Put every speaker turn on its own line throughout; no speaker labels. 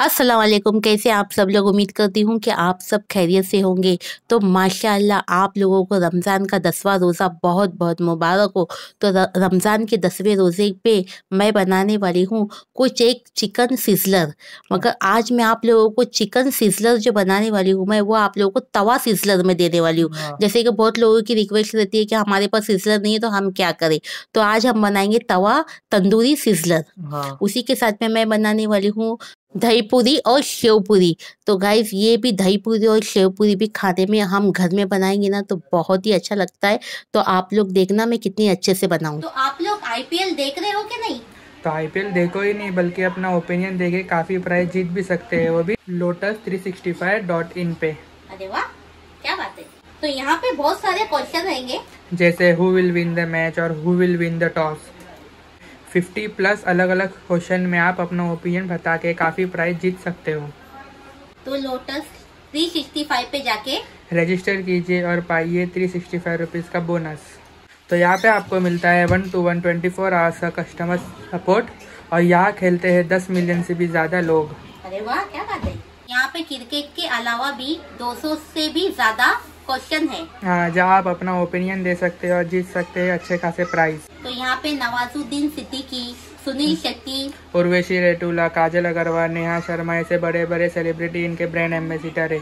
वालेकुम कैसे आप सब लोग उम्मीद करती हूँ कि आप सब खैरियत से होंगे तो माशाल्लाह आप लोगों को रमज़ान का दसवां रोज़ा बहुत बहुत मुबारक हो तो रमज़ान के दसवें रोज़े पे मैं बनाने वाली हूँ कुछ एक चिकन सिजलर मगर आज मैं आप लोगों को चिकन सिजलर जो बनाने वाली हूँ मैं वो आप लोगों को तवा सिजलर में देने वाली हूँ जैसे कि बहुत लोगों की रिक्वेस्ट रहती है कि हमारे पास सिजलर नहीं है तो हम क्या करें तो आज हम बनाएंगे तवा तंदूरी सिजलर उसी के साथ में मैं बनाने वाली हूँ दही पूरी और शेव पूरी तो गाइज ये भी दही पूरी और शेव पूरी भी खाने में हम घर में बनाएंगे ना तो बहुत ही अच्छा लगता है तो आप लोग देखना मैं कितनी अच्छे से बनाऊँ तो आप लोग आईपीएल देख रहे हो कि नहीं
तो आईपीएल देखो ही नहीं बल्कि अपना ओपिनियन देखे काफी प्राइज जीत भी सकते हैं वो भी लोटस इन पे
अरे वाह क्या बात है तो यहाँ पे बहुत सारे क्वेश्चन रहेंगे
जैसे who will win the match और who will win the toss fifty plus अलग अलग क्वेश्चन में आप अपना ओपिनियन बता के काफी प्राइज जीत सकते हो
तो लोटस 365 पे जाके
रजिस्टर कीजिए और पाइए 365 रुपीज का बोनस तो यहाँ पे आपको मिलता है one to one twenty four hours का कस्टमर सपोर्ट और यहाँ खेलते हैं दस मिलियन से भी ज्यादा लोग
अरे वाह क्या बात है यहाँ पे क्रिकेट के अलावा भी 200 से भी ज्यादा क्वेश्चन है
हाँ, जहाँ आप अपना ओपिनियन दे सकते हैं और जीत सकते हैं अच्छे खासे प्राइस
तो यहाँ पे नवाजुद्दीन सिद्दीकी सुनील हम्म। शेट्टी
उर्वेशी रेटूला काजल अग्रवाल नेहा शर्मा ऐसे बड़े बड़े सेलिब्रिटी इनके ब्रांड एम्बेसिडर है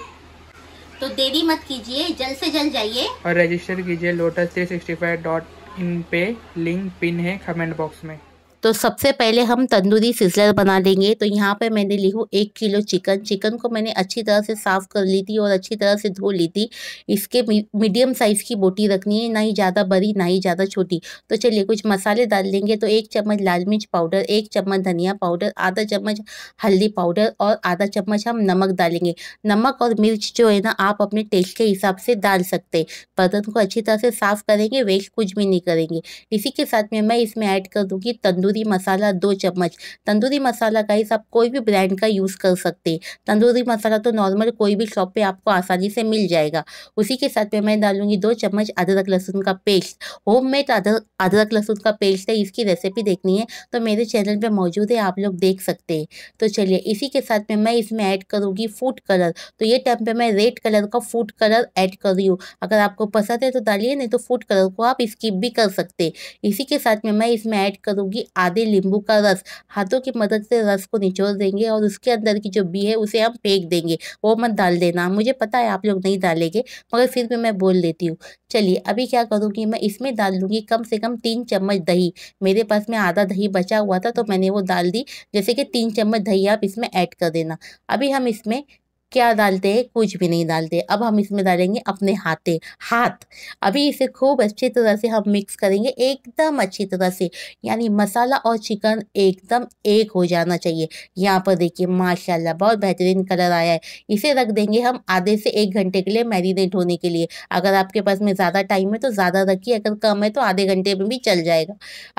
तो देरी मत कीजिए जल्द से जल्द जाइए
और रजिस्टर कीजिए Lotus three sixty five dot in पे लिंक पिन
है कमेंट बॉक्स में तो सबसे पहले हम तंदूरी सिजलर बना लेंगे तो यहाँ पे मैंने ली हूँ एक किलो चिकन चिकन को मैंने अच्छी तरह से साफ़ कर ली थी और अच्छी तरह से धो ली थी इसके मीडियम साइज़ की बोटी रखनी है ना ही ज़्यादा बड़ी ना ही ज़्यादा छोटी तो चलिए कुछ मसाले डाल लेंगे तो एक चम्मच लाल मिर्च पाउडर एक चम्मच धनिया पाउडर आधा चम्मच हल्दी पाउडर और आधा चम्मच हम नमक डालेंगे नमक और मिर्च जो है ना आप अपने टेस्ट के हिसाब से डाल सकते बर्तन को अच्छी तरह से साफ़ करेंगे वेस्ट कुछ भी नहीं करेंगे इसी के साथ में मैं इसमें ऐड कर दूँगी तंदूरी तंदूरी मसाला दो चम्मच तंदूरी मसाला का आप कोई भी ब्रांड का यूज़ कर सकते तंदूरी मसाला तो नॉर्मल कोई भी शॉप पे आपको आसानी से मिल जाएगा उसी के साथ में मैं डालूंगी दो चम्मच अदरक लहसुन का पेस्ट होम मेड अदरक लहसुन का पेस्ट है इसकी रेसिपी देखनी है तो मेरे चैनल पर मौजूद है आप लोग देख सकते हैं तो चलिए इसी के साथ में मैं इसमें ऐड करूँगी फूड कलर तो ये टाइम पर मैं रेड कलर का फूड कलर ऐड कर रही हूँ अगर आपको पसंद है तो डालिए नहीं तो फूड कलर को आप स्किप भी कर सकते इसी के साथ में मैं इसमें ऐड करूँगी आधे नींबू का रस हाथों की मदद से रस को निचोड़ देंगे और उसके अंदर की जो बी है उसे हम फेंक देंगे वो मत डाल देना मुझे पता है आप लोग नहीं डालेंगे मगर फिर भी मैं बोल देती हूँ चलिए अभी क्या करूँगी मैं इसमें डाल दूँगी कम से कम तीन चम्मच दही मेरे पास में आधा दही बचा हुआ था तो मैंने वो डाल दी जैसे कि तीन चम्मच दही आप इसमें ऐड कर देना अभी हम इसमें क्या डालते हैं कुछ भी नहीं डालते अब हम इसमें डालेंगे अपने हाथे हाथ अभी इसे खूब अच्छी तरह से हम मिक्स करेंगे एकदम अच्छी तरह से यानी मसाला और चिकन एकदम एक हो जाना चाहिए यहाँ पर देखिए माशाल्लाह बहुत बेहतरीन कलर आया है इसे रख देंगे हम आधे से एक घंटे के लिए मैरिनेट होने के लिए अगर आपके पास में ज़्यादा टाइम है तो ज़्यादा रखिए अगर कम है तो आधे घंटे में भी चल जाएगा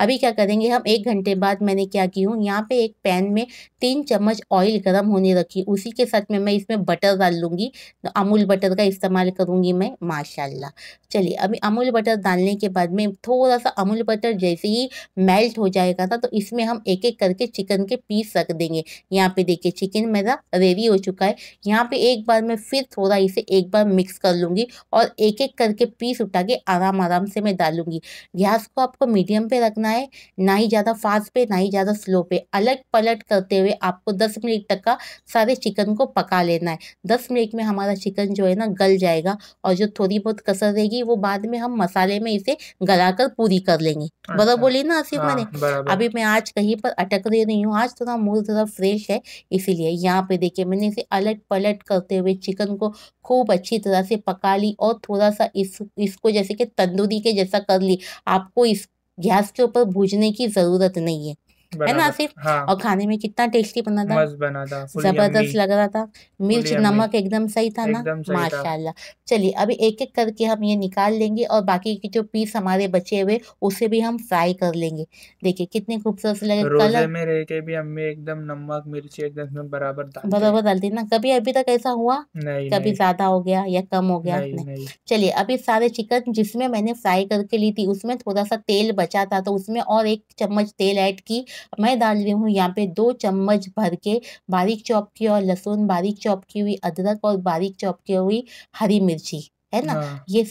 अभी क्या करेंगे हम एक घंटे बाद मैंने क्या की हूँ यहाँ पर एक पैन में तीन चम्मच ऑयल गर्म होने रखी उसी के साथ में मैं इसमें बटर डाल लूँगी तो अमूल बटर का इस्तेमाल करूँगी मैं माशाल्लाह चलिए अभी अमूल बटर डालने के बाद में थोड़ा सा अमूल बटर जैसे ही मेल्ट हो जाएगा ना तो इसमें हम एक एक करके चिकन के पीस रख देंगे यहाँ पे देखिए चिकन मेरा रेडी हो चुका है यहाँ पे एक बार मैं फिर थोड़ा इसे एक बार मिक्स कर लूँगी और एक एक करके पीस उठा के आराम आराम से मैं डालूँगी गैस को आपको मीडियम पर रखना है ना ही ज़्यादा फास्ट पे ना ही ज़्यादा स्लो पे अलग पलट करते हुए आपको दस मिनट तक का सारे चिकन को पका लेना है करना है दस मिनट में हमारा चिकन जो है ना गल जाएगा और जो थोड़ी बहुत कसर रहेगी वो बाद में हम मसाले में इसे गला कर पूरी कर लेंगे बड़ा अच्छा। बोली ना आसिफ हाँ, मैंने अभी मैं आज कहीं पर अटक रही नहीं हूँ आज थोड़ा मूल थोड़ा फ्रेश है इसीलिए यहाँ पे देखिए मैंने इसे अलट पलट करते हुए चिकन को खूब अच्छी तरह से पका ली और थोड़ा सा इस इसको जैसे कि तंदूरी के जैसा कर ली आपको इस गैस के ऊपर भूजने की ज़रूरत नहीं है
है ना आसिफ हाँ
और खाने में कितना टेस्टी बना था मस्त बना था फुल यम्मी जबरदस्त लग रहा था फुल मिर्च यम्मी नमक एकदम सही था ना एकदम सही था माशाल्लाह चलिए अभी एक एक करके हम ये निकाल लेंगे और बाकी के जो पीस हमारे बचे हुए उसे भी हम फ्राई कर लेंगे देखिए कितने खूबसूरत से लगे रोजे कलर में
रह के भी अम्मी एकदम नमक मिर्ची एकदम इसमें बराबर
डालते बराबर डालती ना कभी अभी तक ऐसा हुआ नहीं कभी नहीं ज्यादा हो गया या कम हो गया नहीं नहीं चलिए अभी सारे चिकन जिसमें मैंने फ्राई करके ली थी उसमें थोड़ा सा तेल बचा था तो उसमें और एक चम्मच तेल ऐड की मैं डाल रही हूँ यहाँ पे दो चम्मच भर के बारीक चॉप की और लहसुन बारीक चॉप की हुई अदरक और बारीक चॉप की हुई हरी मिर्ची है ना हाँ। ये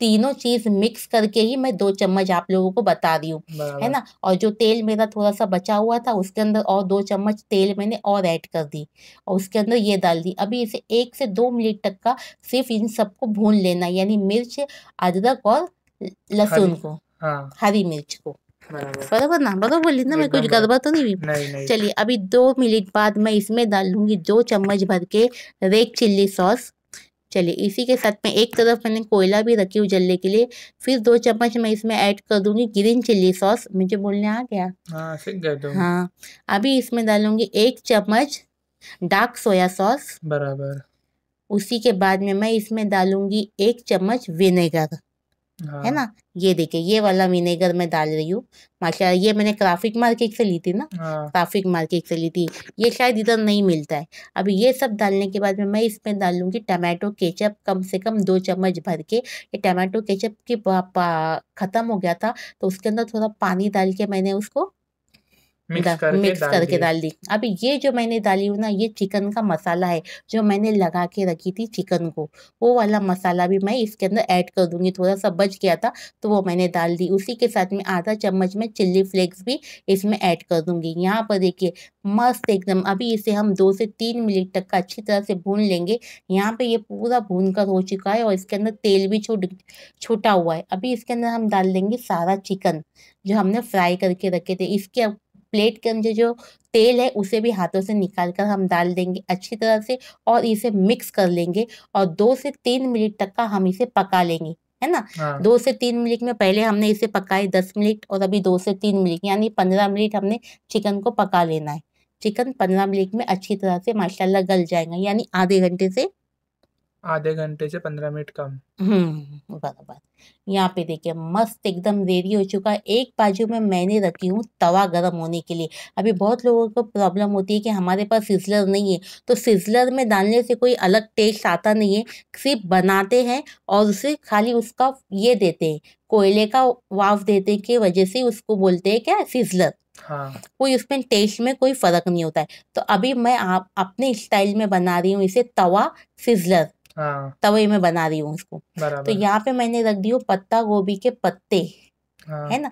तीनों चीज मिक्स करके ही मैं दो चम्मच आप लोगों को बता रही हूँ है ना और जो तेल मेरा थोड़ा सा बचा हुआ था उसके अंदर और दो चम्मच तेल मैंने और ऐड कर दी और उसके अंदर ये डाल दी अभी इसे एक से दो मिनट तक का सिर्फ इन सबको भून लेना यानी मिर्च अदरक और लहसुन को हाँ। हरी मिर्च को बराबर ना बराबर बोली ना मैं कुछ गड़बड़ तो नहीं हुई चलिए अभी दो मिनट बाद मैं इसमें डाल लूंगी दो चम्मच भर के रेड चिल्ली सॉस चलिए इसी के साथ में एक तरफ मैंने कोयला भी रखी हूँ जलने के लिए फिर दो चम्मच मैं इसमें ऐड कर दूंगी ग्रीन चिल्ली सॉस मुझे बोलने आ गया
हाँ हाँ
अभी इसमें डालूंगी एक चम्मच डार्क सोया सॉस बराबर उसी के बाद में मैं इसमें डालूंगी एक चम्मच विनेगर है हाँ। ना ये देखे ये वाला विनेगर मैं डाल रही हूँ माशा ये मैंने क्राफिक मार्केट से ली थी ना क्राफिक हाँ। मार्केट से ली थी ये शायद इधर नहीं मिलता है अब ये सब डालने के बाद में मैं इसमें डाल लूंगी टमाटो केचप कम से कम दो चम्मच भर के ये टमाटो केचप की ख़त्म हो गया था तो उसके अंदर थोड़ा पानी डाल के मैंने उसको मिक्स करके डाल करके डाल दी अब ये जो मैंने डाली हूँ ना ये चिकन का मसाला है जो मैंने लगा के रखी थी चिकन को वो वाला मसाला भी मैं इसके अंदर ऐड कर दूंगी थोड़ा सा बच गया था तो वो मैंने डाल दी उसी के साथ में आधा चम्मच में चिल्ली फ्लेक्स भी इसमें ऐड कर दूंगी यहाँ पर देखिए मस्त एकदम अभी इसे हम दो से तीन मिनट तक का अच्छी तरह से भून लेंगे यहाँ पर ये पूरा भून कर हो चुका है और इसके अंदर तेल भी छूट छूटा हुआ है अभी इसके अंदर हम डाल देंगे सारा चिकन जो हमने फ्राई करके रखे थे इसके प्लेट के अंदर जो तेल है उसे भी हाथों से निकाल कर हम डाल देंगे अच्छी तरह से और इसे मिक्स कर लेंगे और दो से तीन मिनट तक का हम इसे पका लेंगे है ना हाँ। दो से तीन मिनट में पहले हमने इसे पकाए दस मिनट और अभी दो से तीन मिनट यानी पंद्रह मिनट हमने चिकन को पका लेना है चिकन पंद्रह मिनट में अच्छी तरह से माशाल्लाह गल जाएगा यानी आधे घंटे से
आधे घंटे से पंद्रह मिनट कम
हम्म, बराबर यहाँ पे देखिए मस्त एकदम रेडी हो चुका है एक बाजू में मैंने रखी हूँ तवा गर्म होने के लिए अभी बहुत लोगों को प्रॉब्लम होती है कि हमारे पास सिजलर नहीं है तो सिजलर में डालने से कोई अलग टेस्ट आता नहीं है सिर्फ बनाते हैं और उसे खाली उसका ये देते हैं कोयले का वाफ देते की वजह से उसको बोलते हैं क्या सिजलर हाँ। कोई उसमें टेस्ट में कोई फर्क नहीं होता है तो अभी मैं आप अपने स्टाइल में बना रही हूँ इसे तवा सिजलर हाँ। तवे में बना रही हूँ उसको तो यहाँ पे मैंने रख दी हूँ पत्ता गोभी के पत्ते हाँ। है ना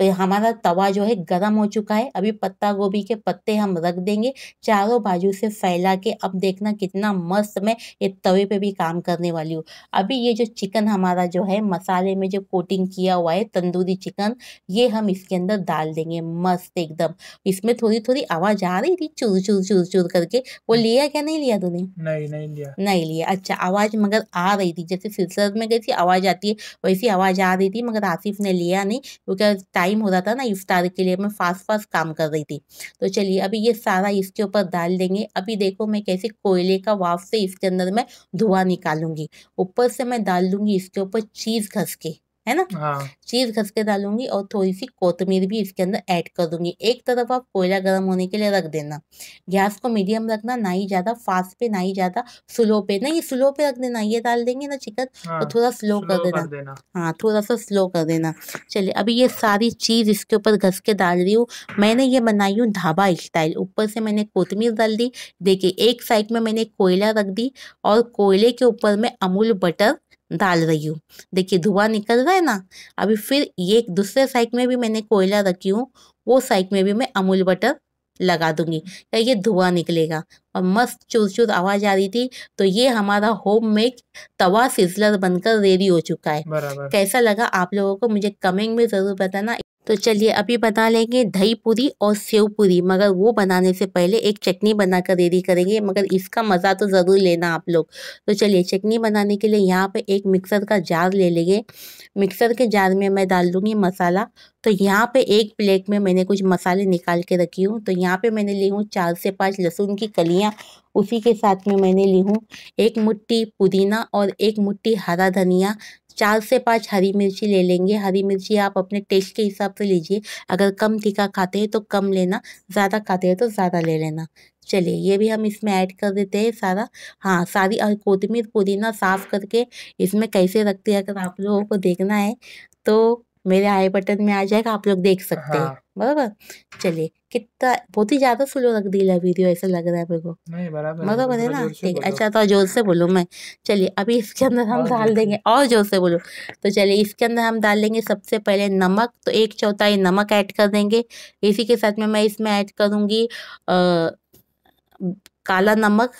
तो हमारा तवा जो है गर्म हो चुका है अभी पत्ता गोभी के पत्ते हम रख देंगे चारों बाजू से फैला के अब देखना कितना मस्त मैं ये तवे पे भी काम करने वाली हूँ अभी ये जो चिकन हमारा जो है मसाले में जो कोटिंग किया हुआ है तंदूरी चिकन ये हम इसके अंदर डाल देंगे मस्त एकदम इसमें थोड़ी थोड़ी आवाज आ रही थी चूर चूर चूर चूर करके वो हम्म। लिया क्या नहीं लिया तूने
नहीं नहीं लिया
नहीं लिया अच्छा आवाज मगर आ रही थी जैसे सिलसिल में कैसी आवाज आती है वैसी आवाज आ रही थी मगर आसिफ ने लिया नहीं क्योंकि टाइम टाइम हो रहा था ना इफ्तार के लिए मैं फास्ट फास्ट काम कर रही थी तो चलिए अभी ये सारा इसके ऊपर डाल देंगे अभी देखो मैं कैसे कोयले का वाफ से इसके अंदर मैं धुआं निकालूंगी ऊपर से मैं डाल दूंगी इसके ऊपर चीज़ घस के है ना हाँ। चीज घस के डालूंगी और थोड़ी सी कोतमीर भी इसके अंदर ऐड कर दूंगी एक तरफ आप कोयला गर्म होने के लिए रख देना गैस को मीडियम रखना ना ही ज़्यादा फास्ट पे ना ही ज़्यादा स्लो पे ना ये स्लो पे रख देना ये डाल देंगे ना चिकन हाँ, तो थोड़ा स्लो, स्लो कर देना, देना। हाँ थोड़ा सा स्लो कर देना चलिए अभी ये सारी चीज़ इसके ऊपर घस के डाल रही हूँ मैंने ये बनाई हूँ ढाबा स्टाइल ऊपर से मैंने कोतमीर डाल दी देखिये एक साइड में मैंने कोयला रख दी और कोयले के ऊपर में अमूल बटर डाल रही हूँ देखिए धुआं निकल रहा है ना अभी फिर ये दूसरे साइड में भी मैंने कोयला रखी हूँ वो साइड में भी मैं अमूल बटर लगा दूंगी क्या ये धुआं निकलेगा और मस्त चूर चूर आवाज़ आ रही थी तो ये हमारा होम मेड तवा सिजलर बनकर रेडी हो चुका है कैसा लगा आप लोगों को मुझे कमेंट में ज़रूर बताना तो चलिए अभी बना लेंगे दही पूरी और सेव पूरी मगर वो बनाने से पहले एक चटनी बना कर रेडी करेंगे मगर इसका मज़ा तो ज़रूर लेना आप लोग तो चलिए चटनी बनाने के लिए यहाँ पे एक मिक्सर का जार ले लेंगे मिक्सर के जार में मैं डाल दूँगी मसाला तो यहाँ पे एक प्लेट में मैंने कुछ मसाले निकाल के रखी हूँ तो यहाँ पे मैंने ली हूँ चार से पाँच लहसुन की कलियाँ उसी के साथ में मैंने ली हूँ एक मुट्ठी पुदीना और एक मुट्ठी हरा धनिया चार से पाँच हरी मिर्ची ले लेंगे हरी मिर्ची आप अपने टेस्ट के हिसाब से लीजिए अगर कम तीखा खाते हैं तो कम लेना ज़्यादा खाते हैं तो ज़्यादा ले लेना चलिए ये भी हम इसमें ऐड कर देते हैं सारा हाँ सारी और कोतमीर पुदीना साफ़ करके इसमें कैसे रखते हैं अगर आप लोगों को देखना है तो मेरे आई बटन में आ जाएगा आप लोग देख सकते हैं हाँ। बराबर चलिए कितना बहुत ही ज्यादा स्लो रख दी वीडियो ऐसा लग रहा है मेरे को बराबर है ना ठीक अच्छा तो जोर से बोलूँ मैं चलिए अभी इसके अंदर हम हाँ, डाल देंगे और जोर से बोलूँ तो चलिए इसके अंदर हम डाल देंगे सबसे पहले नमक तो एक चौथाई नमक ऐड कर देंगे इसी के साथ में मैं इसमें ऐड करूँगी काला नमक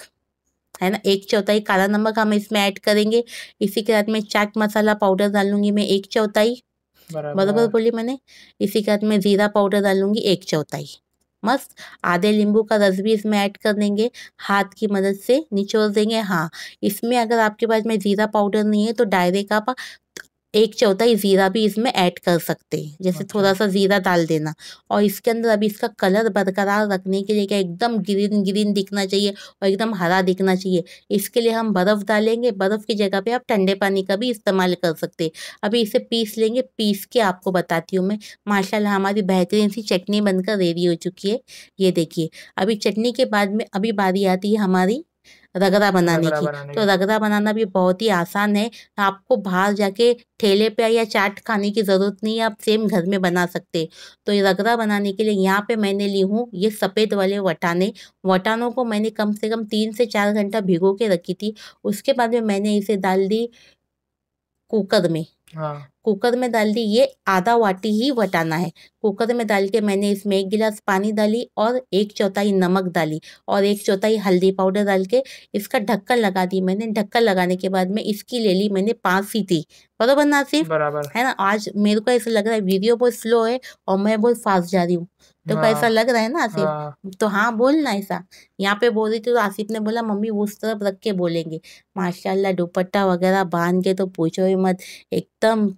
है ना एक चौथाई काला नमक हम इसमें ऐड करेंगे इसी के साथ में चाट मसाला पाउडर डालूंगी मैं एक चौथाई बराबर हाँ। बोली मैंने इसी के बाद मैं ज़ीरा पाउडर डालूंगी एक चौथाई मस्त आधे नींबू का रस भी इसमें ऐड कर देंगे हाथ की मदद से निचोड़ देंगे हाँ इसमें अगर आपके पास में ज़ीरा पाउडर नहीं है तो डायरेक्ट आप एक चौथाई ज़ीरा भी इसमें ऐड कर सकते हैं जैसे अच्छा। थोड़ा सा ज़ीरा डाल देना और इसके अंदर अभी इसका कलर बरकरार रखने के लिए क्या एकदम ग्रीन ग्रीन दिखना चाहिए और एकदम हरा दिखना चाहिए इसके लिए हम बर्फ़ डालेंगे बर्फ़ की जगह पे आप ठंडे पानी का भी इस्तेमाल कर सकते हैं अभी इसे पीस लेंगे पीस के आपको बताती हूँ मैं माशाला हमारी बेहतरीन सी चटनी बनकर रेडी हो चुकी है ये देखिए अभी चटनी के बाद में अभी बारी आती है हमारी रगड़ा बनाने की बनाने तो रगड़ा बनाना भी बहुत ही आसान है आपको बाहर जाके ठेले पे या चाट खाने की ज़रूरत नहीं है आप सेम घर में बना सकते तो ये रगड़ा बनाने के लिए यहाँ पे मैंने ली हूँ ये सफ़ेद वाले वटाने वटानों को मैंने कम से कम तीन से चार घंटा भिगो के रखी थी उसके बाद में मैंने इसे डाल दी कुकर में हाँ। कुकर में डाल दी ये आधा वाटी ही वटाना है कुकर में डाल के मैंने इसमें एक गिलास पानी डाली और एक चौथाई नमक डाली और एक चौथाई हल्दी पाउडर डाल के इसका ढक्कन लगा दी मैंने ढक्कन लगाने के बाद में इसकी ले ली मैंने पांच सीटी बराबर ना सिर्फ बराबर है ना आज मेरे को ऐसा लग रहा है वीडियो बहुत स्लो है और मैं बहुत फास्ट जा रही हूँ तो ऐसा हाँ। लग रहा है ना आसिफ हाँ। तो हाँ बोलना ऐसा यहाँ पे बोल रही थी तो आसिफ ने बोला मम्मी उस तरफ रख के बोलेंगे माशाल्लाह दुपट्टा वगैरह बांध के तो पूछो ही मत एकदम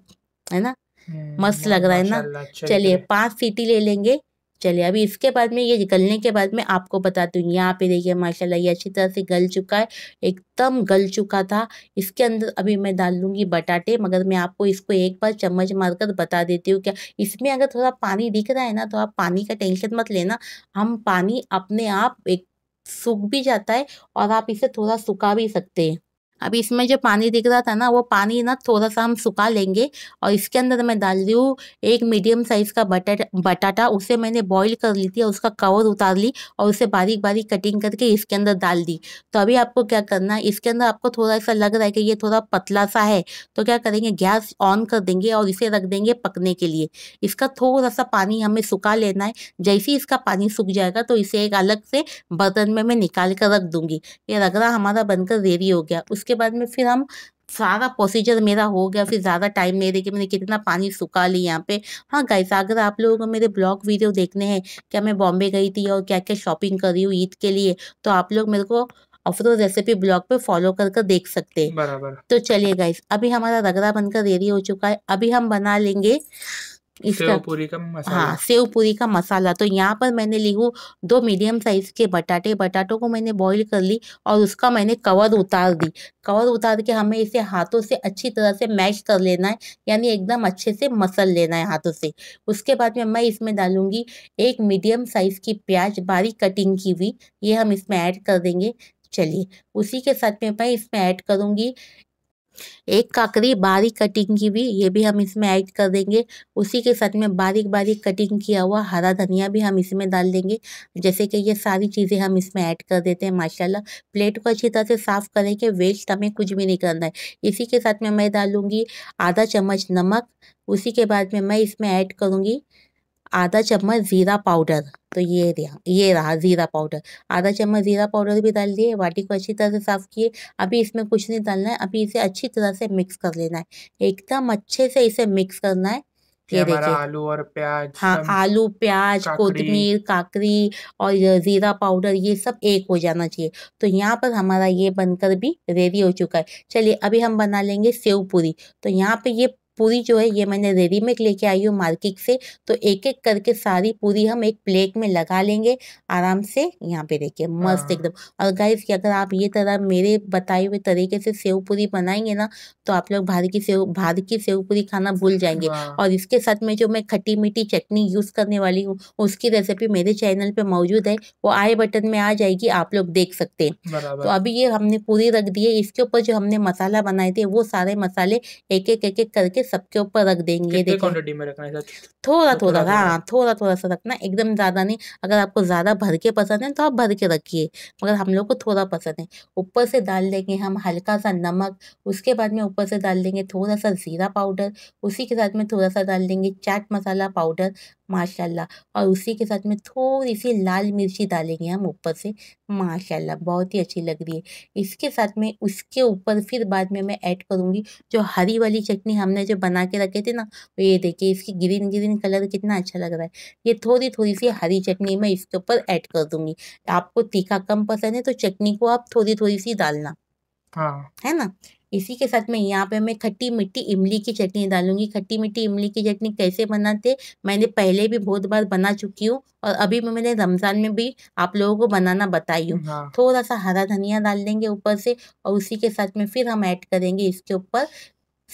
है ना हम्म, मस्त लग रहा है ना अच्छा चलिए पांच सीटी ले लेंगे चलिए अभी इसके बाद में ये गलने के बाद में आपको बता दूँ यहाँ पे देखिए माशाल्लाह ये अच्छी तरह से गल चुका है एकदम गल चुका था इसके अंदर अभी मैं डाल लूँगी बटाटे मगर मैं आपको इसको एक बार चम्मच मारकर बता देती हूँ क्या इसमें अगर थोड़ा पानी दिख रहा है ना तो आप पानी का टेंशन मत लेना हम पानी अपने आप एक सूख भी जाता है और आप इसे थोड़ा सुखा भी सकते हैं अब इसमें जो पानी दिख रहा था ना वो पानी ना थोड़ा सा हम सुखा लेंगे और इसके अंदर मैं डाल रही हूँ एक मीडियम साइज़ का बटाटा बटाटा उसे मैंने बॉईल कर ली थी और उसका कवर उतार ली और उसे बारीक बारीक कटिंग करके इसके अंदर डाल दी तो अभी आपको क्या करना है इसके अंदर आपको थोड़ा ऐसा लग रहा है कि ये थोड़ा पतला सा है तो क्या करेंगे गैस ऑन कर देंगे और इसे रख देंगे पकने के लिए इसका थोड़ा सा पानी हमें सुखा लेना है जैसे ही इसका पानी सूख जाएगा तो इसे एक अलग से बर्तन में मैं निकाल कर रख दूंगी ये रगड़ा हमारा बनकर रेडी हो गया उसके उसके बाद में फिर हम सारा प्रोसीजर मेरा हो गया फिर ज़्यादा टाइम नहीं देखे मैंने कितना पानी सुखा ली यहाँ पे हाँ गाइस अगर आप लोगों को मेरे ब्लॉग वीडियो देखने हैं क्या मैं बॉम्बे गई थी और क्या क्या शॉपिंग कर रही हूँ ईद के लिए तो आप लोग मेरे को अफरोज रेसिपी ब्लॉग पे फॉलो कर कर देख सकते हैं तो चलिए गाइस अभी हमारा रगड़ा बनकर रेडी हो चुका है अभी हम बना लेंगे इसका पूरी
का मसाला हाँ सेव
पूरी का मसाला तो यहाँ पर मैंने ली हूँ दो मीडियम साइज के बटाटे बटाटों को मैंने बॉईल कर ली और उसका मैंने कवर उतार दी कवर उतार के हमें इसे हाथों से अच्छी तरह से मैश कर लेना है यानी एकदम अच्छे से मसल लेना है हाथों से उसके बाद में मैं इसमें डालूंगी एक मीडियम साइज की प्याज बारीक कटिंग की हुई ये हम इसमें ऐड कर देंगे चलिए उसी के साथ में मैं इसमें ऐड करूंगी एक काकरी बारीक कटिंग की भी ये भी हम इसमें ऐड कर देंगे उसी के साथ में बारीक बारीक कटिंग किया हुआ हरा धनिया भी हम इसमें डाल देंगे जैसे कि ये सारी चीज़ें हम इसमें ऐड कर देते हैं माशाल्लाह प्लेट को अच्छी तरह से साफ़ करें कि वेस्ट हमें कुछ भी नहीं करना है इसी के साथ में मैं डालूँगी आधा चम्मच नमक उसी के बाद में मैं इसमें ऐड करूँगी आधा चम्मच ज़ीरा पाउडर तो ये रहा ये रहा ज़ीरा पाउडर आधा चम्मच ज़ीरा पाउडर भी डाल दिए वाटी को अच्छी तरह से साफ़ किए अभी इसमें कुछ नहीं डालना है अभी इसे अच्छी तरह से मिक्स कर लेना है एकदम अच्छे से इसे मिक्स करना है ये देखिए आलू
और प्याज हाँ आलू
प्याज कोतमीर काकरी और जीरा पाउडर ये सब एक हो जाना चाहिए तो यहाँ पर हमारा ये बनकर भी रेडी हो चुका है चलिए अभी हम बना लेंगे सेव पूरी तो यहाँ पे ये पूरी जो है ये मैंने रेडीमेड लेके आई हूँ मार्केट से तो एक एक करके सारी पूरी हम एक प्लेट में लगा लेंगे आराम से यहाँ पे देखिए मस्त हाँ। एकदम और गाइस कि अगर आप ये तरह मेरे बताए हुए तरीके से सेव पूरी बनाएंगे ना तो आप लोग भार की सेव बाहर की सेव पूरी खाना भूल जाएंगे और इसके साथ में जो मैं खट्टी मीठी चटनी यूज़ करने वाली हूँ उसकी रेसिपी मेरे चैनल पर मौजूद है वो आई बटन में आ जाएगी आप लोग देख सकते हैं तो अभी ये हमने पूरी रख दी है इसके ऊपर जो हमने मसाला बनाए थे वो सारे मसाले एक एक एक करके सबके ऊपर रख देंगे क्वांटिटी में रखना है थोड़ा थोड़ा हाँ थोड़ा थोड़ा सा रखना एकदम ज़्यादा नहीं अगर आपको ज़्यादा भर के पसंद है तो आप भर के रखिए मगर हम लोग को थोड़ा पसंद है ऊपर से डाल देंगे हम हल्का सा नमक उसके बाद में ऊपर से डाल देंगे थोड़ा सा ज़ीरा पाउडर उसी के साथ में थोड़ा सा डाल देंगे चाट मसाला पाउडर माशाल्लाह और उसी के साथ में थोड़ी सी लाल मिर्ची डालेंगे हम ऊपर से माशाल्लाह बहुत ही अच्छी लग रही है इसके साथ में उसके ऊपर फिर बाद में मैं ऐड करूँगी जो हरी वाली चटनी हमने जो बना के रखे थे ना तो ये देखिए इसकी ग्रीन ग्रीन कलर कितना अच्छा लग रहा है ये थोड़ी थोड़ी सी हरी चटनी मैं इसके ऊपर ऐड कर दूँगी आपको तीखा कम पसंद है तो चटनी को आप थोड़ी थोड़ी सी डालना हाँ है ना इसी के साथ मैं यहाँ पे मैं खट्टी मिट्टी इमली की चटनी डालूंगी खट्टी मिट्टी इमली की चटनी कैसे बनाते मैंने पहले भी बहुत बार बना चुकी हूँ और अभी मैं मैंने रमज़ान में भी आप लोगों को बनाना बताई हूँ हाँ। थोड़ा सा हरा धनिया डाल देंगे ऊपर से और उसी के साथ में फिर हम ऐड करेंगे इसके ऊपर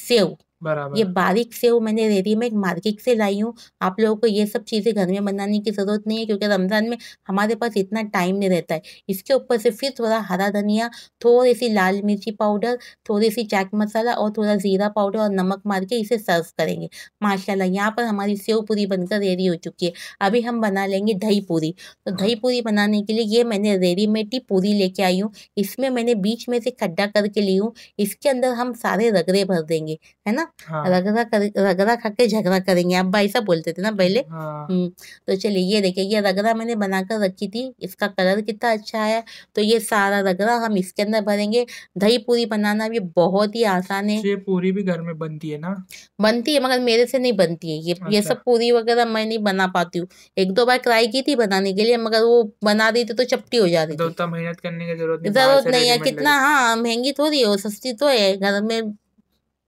सेव बराबर। ये बारीक सेव मैंने रेडीमेड मार्केट से लाई हूँ आप लोगों को ये सब चीज़ें घर में बनाने की ज़रूरत नहीं है क्योंकि रमज़ान में हमारे पास इतना टाइम नहीं रहता है इसके ऊपर से फिर थोड़ा हरा धनिया थोड़ी सी लाल मिर्ची पाउडर थोड़ी सी चाट मसाला और थोड़ा ज़ीरा पाउडर और नमक मार के इसे सर्व करेंगे माशाला यहाँ पर हमारी सेव पूरी बनकर रेडी हो चुकी है अभी हम बना लेंगे दही पूरी तो दही हाँ। पूरी बनाने के लिए ये मैंने रेडीमेड ही पूरी लेके आई हूँ इसमें मैंने बीच में से खड्डा करके ली हूँ इसके अंदर हम सारे रगड़े भर देंगे है ना हाँ। रगड़ा कर रगड़ा खा के झगड़ा करेंगे अब भाई साहब बोलते थे ना पहले हाँ। हम्म तो चलिए ये देखिए ये रगड़ा मैंने बनाकर रखी थी इसका कलर कितना अच्छा आया तो ये सारा रगड़ा हम इसके अंदर भरेंगे दही पूरी बनाना भी बहुत ही आसान है अच्छा, ये पूरी भी
घर में बनती है ना
बनती है मगर मेरे से नहीं बनती है ये ये अच्छा। सब पूरी वगैरह मैं नहीं बना पाती हूँ एक दो बार ट्राई की थी बनाने के लिए मगर वो बना रही थी तो चपटी हो जाती
थी मेहनत करने की जरूरत जरूरत नहीं है कितना
हाँ महंगी थोड़ी हो सस्ती तो है घर में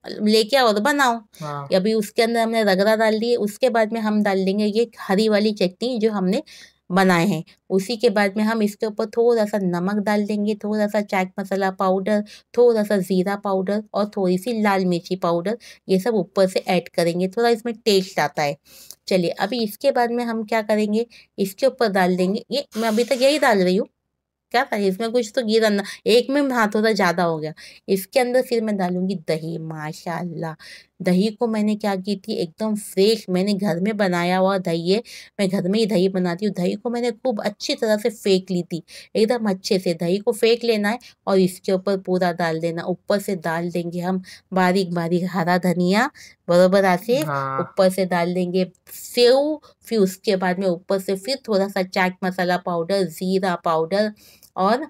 लेके आओ और तो बनाओ हाँ। अभी उसके अंदर हमने रगड़ा डाल दी उसके बाद में हम डाल देंगे ये हरी वाली चटनी जो हमने बनाए हैं उसी के बाद में हम इसके ऊपर थोड़ा सा नमक डाल देंगे थोड़ा सा चाट मसाला पाउडर थोड़ा सा ज़ीरा पाउडर और थोड़ी सी लाल मिर्ची पाउडर ये सब ऊपर से ऐड करेंगे थोड़ा इसमें टेस्ट आता है चलिए अभी इसके बाद में हम क्या करेंगे इसके ऊपर डाल देंगे ये मैं अभी तक यही डाल रही हूँ क्या था इसमें कुछ तो गिर ना एक में हाँ थोड़ा ज़्यादा हो गया इसके अंदर फिर मैं डालूंगी दही माशाल्लाह दही को मैंने क्या की थी एकदम फ्रेश मैंने घर में बनाया हुआ दही है मैं घर में ही दही बनाती हूँ दही को मैंने खूब अच्छी तरह से फेंक ली थी एकदम अच्छे से दही को फेंक लेना है और इसके ऊपर पूरा डाल देना ऊपर से डाल देंगे हम बारीक बारीक हरा धनिया बराबर आसे हाँ। ऊपर हाँ। से डाल देंगे सेव फिर उसके बाद में ऊपर से फिर थोड़ा सा चाट मसाला पाउडर ज़ीरा पाउडर और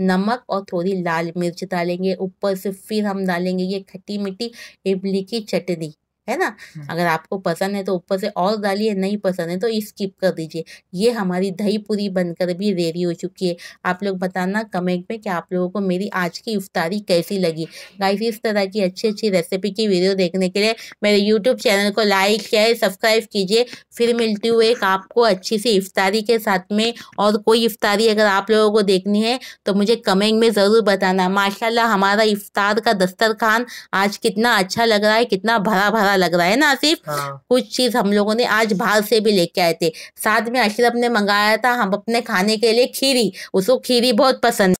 नमक और थोड़ी लाल मिर्च डालेंगे ऊपर से फिर हम डालेंगे ये खट्टी मिट्टी इमली की चटनी है ना हाँ। अगर आपको पसंद है तो ऊपर से और डालिए नहीं पसंद है तो स्किप कर दीजिए ये हमारी दही पूरी बनकर भी रेडी हो चुकी है आप लोग बताना कमेंट में कि आप लोगों को मेरी आज की इफ्तारी कैसी लगी गाइस इस तरह की अच्छी अच्छी रेसिपी की वीडियो देखने के लिए मेरे यूट्यूब चैनल को लाइक शेयर सब्सक्राइब कीजिए फिर मिलती हुई एक आपको अच्छी सी इफ्तारी के साथ में और कोई इफ्तारी अगर आप लोगों को देखनी है तो मुझे कमेंट में ज़रूर बताना माशाल्लाह हमारा इफ्तार का दस्तरखान आज कितना अच्छा लग रहा है कितना भरा भरा अच्छा लग रहा है ना आसिफ हाँ। कुछ चीज हम लोगों ने आज बाहर से भी लेके आए थे साथ में आशिफ ने मंगाया था हम अपने खाने के लिए खीरी उसको खीरी बहुत पसंद